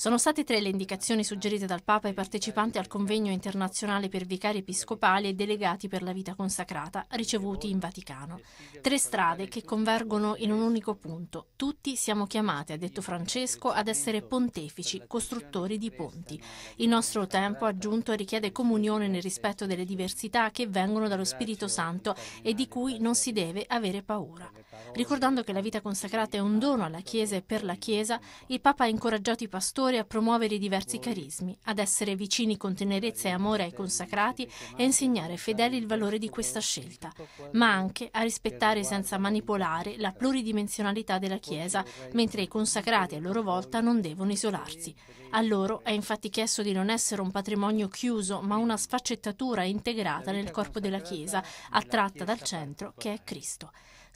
Sono state tre le indicazioni suggerite dal Papa ai partecipanti al convegno internazionale per vicari episcopali e delegati per la vita consacrata ricevuti in Vaticano. Tre strade che convergono in un unico punto. Tutti siamo chiamati, ha detto Francesco, ad essere pontefici, costruttori di ponti. Il nostro tempo, aggiunto, richiede comunione nel rispetto delle diversità che vengono dallo Spirito Santo e di cui non si deve avere paura. Ricordando che la vita consacrata è un dono alla Chiesa e per la Chiesa, il Papa ha incoraggiato i pastori a promuovere i diversi carismi, ad essere vicini con tenerezza e amore ai consacrati e a insegnare ai fedeli il valore di questa scelta, ma anche a rispettare senza manipolare la pluridimensionalità della Chiesa, mentre i consacrati a loro volta non devono isolarsi. A loro è infatti chiesto di non essere un patrimonio chiuso, ma una sfaccettatura integrata nel corpo della Chiesa, attratta dal centro che è Cristo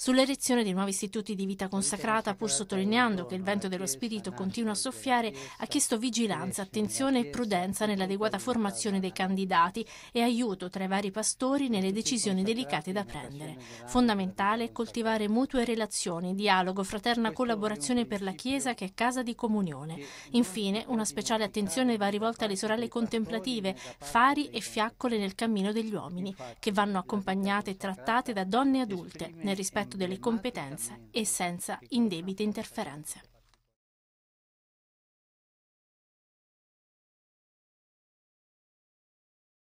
sull'erezione dei nuovi istituti di vita consacrata, pur sottolineando che il vento dello spirito continua a soffiare, ha chiesto vigilanza, attenzione e prudenza nell'adeguata formazione dei candidati e aiuto tra i vari pastori nelle decisioni delicate da prendere. Fondamentale è coltivare mutue relazioni, dialogo, fraterna collaborazione per la Chiesa che è casa di comunione. Infine, una speciale attenzione va rivolta alle sorelle contemplative, fari e fiaccole nel cammino degli uomini, che vanno accompagnate e trattate da donne adulte, nel rispetto rispetto delle competenze e senza indebite interferenze.